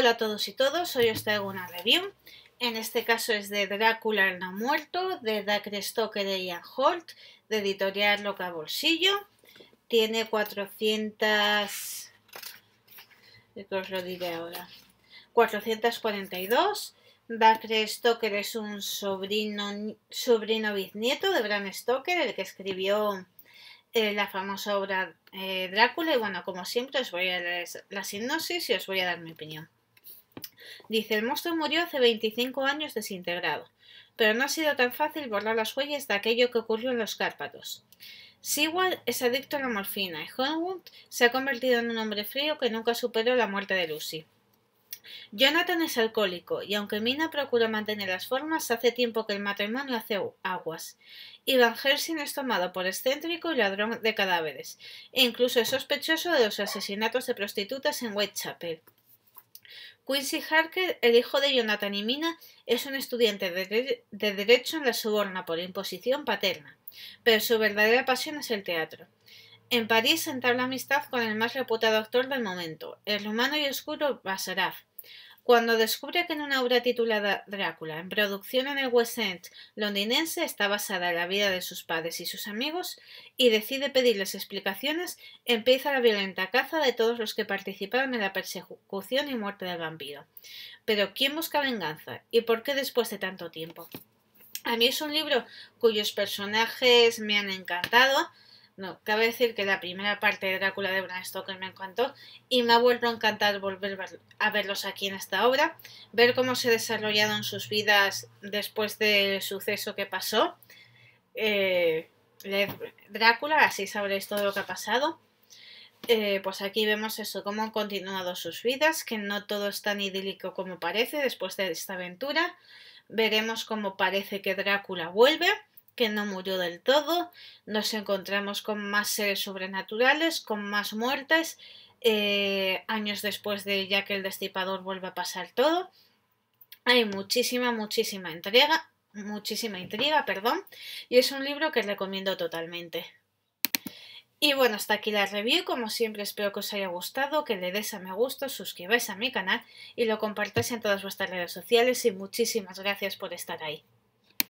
Hola a todos y todos, hoy os traigo una review. En este caso es de Drácula el no muerto, de Dacre Stoker de Ian Holt, de editorial Loca Bolsillo. Tiene 400... os lo diré ahora. 442. Dacre Stoker es un sobrino, sobrino bisnieto de Bram Stoker, el que escribió eh, la famosa obra eh, Drácula. Y bueno, como siempre, os voy a dar la sinopsis y os voy a dar mi opinión. Dice, el monstruo murió hace 25 años desintegrado, pero no ha sido tan fácil borrar las huellas de aquello que ocurrió en los Cárpatos. Seward es adicto a la morfina y Hornwood se ha convertido en un hombre frío que nunca superó la muerte de Lucy. Jonathan es alcohólico y aunque Mina procura mantener las formas, hace tiempo que el matrimonio hace aguas. Ivan Van es tomado por excéntrico y ladrón de cadáveres, e incluso es sospechoso de los asesinatos de prostitutas en Whitechapel. Quincy Harker, el hijo de Jonathan y Mina, es un estudiante de, Derecho en la Soborna por imposición paterna, pero su verdadera pasión es el teatro. En París entabla amistad con el más reputado actor del momento, el romano y oscuro Basaraf, cuando descubre que en una obra titulada Drácula, en producción en el West End londinense, está basada en la vida de sus padres y sus amigos, y decide pedirles explicaciones, empieza la violenta caza de todos los que participaron en la persecución y muerte del vampiro. Pero ¿quién busca venganza? ¿Y por qué después de tanto tiempo? A mí es un libro cuyos personajes me han encantado, no, cabe decir que la primera parte de Drácula de Bram Stoker me encantó y me ha vuelto a encantar volver a verlos aquí en esta obra, ver cómo se desarrollaron sus vidas después del suceso que pasó. Eh, Drácula, así sabréis todo lo que ha pasado. Eh, pues aquí vemos eso, cómo han continuado sus vidas, que no todo es tan idílico como parece después de esta aventura. Veremos cómo parece que Drácula vuelve que no murió del todo, nos encontramos con más seres sobrenaturales, con más muertes, eh, años después de ya que el destipador vuelve a pasar todo. Hay muchísima, muchísima intriga, muchísima intriga, perdón, y es un libro que recomiendo totalmente. Y bueno, hasta aquí la review, como siempre espero que os haya gustado, que le des a me gusta, suscribáis a mi canal y lo compartáis en todas vuestras redes sociales y muchísimas gracias por estar ahí.